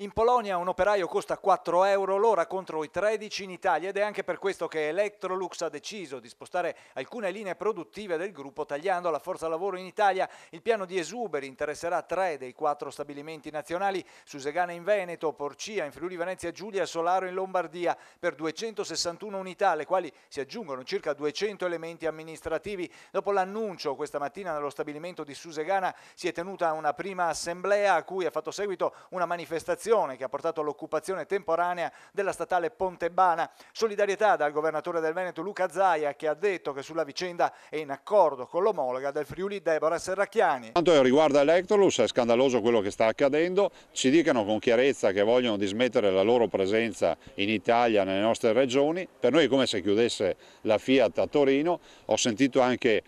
In Polonia un operaio costa 4 euro l'ora contro i 13 in Italia ed è anche per questo che Electrolux ha deciso di spostare alcune linee produttive del gruppo tagliando la forza lavoro in Italia. Il piano di esuberi interesserà tre dei quattro stabilimenti nazionali, Susegana in Veneto, Porcia in Friuli Venezia Giulia e Solaro in Lombardia, per 261 unità, alle quali si aggiungono circa 200 elementi amministrativi. Dopo l'annuncio questa mattina nello stabilimento di Susegana si è tenuta una prima assemblea a cui ha fatto seguito una manifestazione manifestazione che ha portato all'occupazione temporanea della statale Pontebana. Solidarietà dal governatore del Veneto Luca Zaia che ha detto che sulla vicenda è in accordo con l'omologa del Friuli Deborah Serracchiani. Quanto riguarda Electrolux è scandaloso quello che sta accadendo, ci dicano con chiarezza che vogliono dismettere la loro presenza in Italia, nelle nostre regioni, per noi è come se chiudesse la Fiat a Torino, ho sentito anche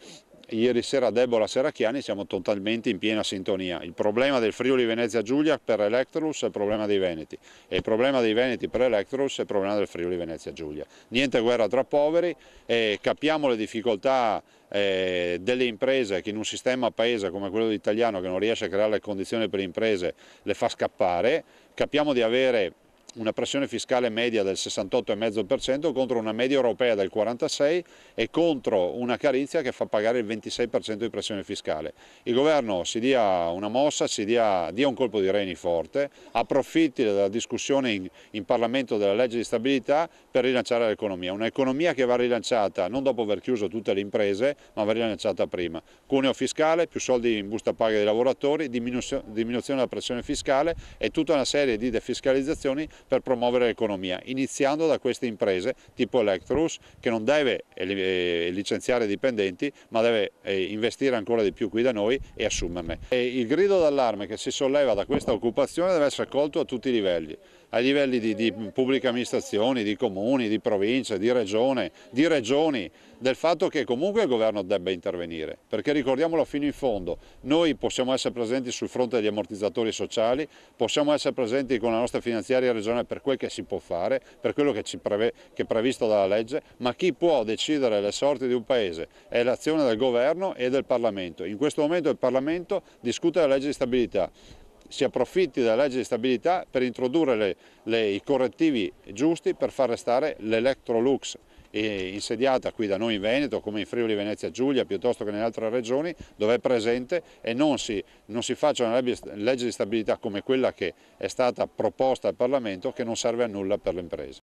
ieri sera a Deborah Seracchiani siamo totalmente in piena sintonia. Il problema del Friuli Venezia Giulia per Electrolus è il problema dei Veneti e il problema dei Veneti per Electrolus è il problema del Friuli Venezia Giulia. Niente guerra tra poveri, eh, capiamo le difficoltà eh, delle imprese che in un sistema paese come quello italiano che non riesce a creare le condizioni per le imprese le fa scappare, capiamo di avere una pressione fiscale media del 68,5% contro una media europea del 46% e contro una carizia che fa pagare il 26% di pressione fiscale. Il governo si dia una mossa, si dia, dia un colpo di reni forte, approfitti della discussione in, in Parlamento della legge di stabilità per rilanciare l'economia. Un'economia che va rilanciata non dopo aver chiuso tutte le imprese, ma va rilanciata prima. Cuneo fiscale, più soldi in busta paga dei lavoratori, diminuzione della pressione fiscale e tutta una serie di defiscalizzazioni per promuovere l'economia, iniziando da queste imprese tipo Electrus che non deve eh, eh, licenziare dipendenti ma deve eh, investire ancora di più qui da noi e assumerne. E il grido d'allarme che si solleva da questa occupazione deve essere colto a tutti i livelli, ai livelli di, di pubbliche amministrazioni, di comuni, di province, di regione, di regioni, del fatto che comunque il governo debba intervenire, perché ricordiamolo fino in fondo, noi possiamo essere presenti sul fronte degli ammortizzatori sociali, possiamo essere presenti con la nostra finanziaria regionale per quel che si può fare, per quello che, preve, che è previsto dalla legge, ma chi può decidere le sorti di un Paese è l'azione del governo e del Parlamento. In questo momento il Parlamento discute la legge di stabilità, si approfitti della legge di stabilità per introdurre le, le, i correttivi giusti per far restare l'Electrolux insediata qui da noi in Veneto come in Friuli Venezia Giulia piuttosto che nelle altre regioni dove è presente e non si, non si faccia una legge di stabilità come quella che è stata proposta al Parlamento che non serve a nulla per le imprese.